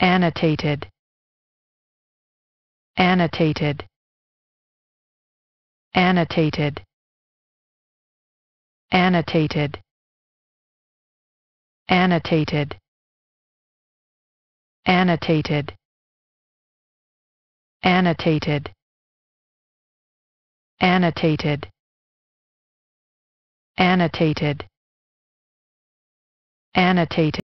annotated annotated annotated annotated annotated annotated annotated annotated annotated annotated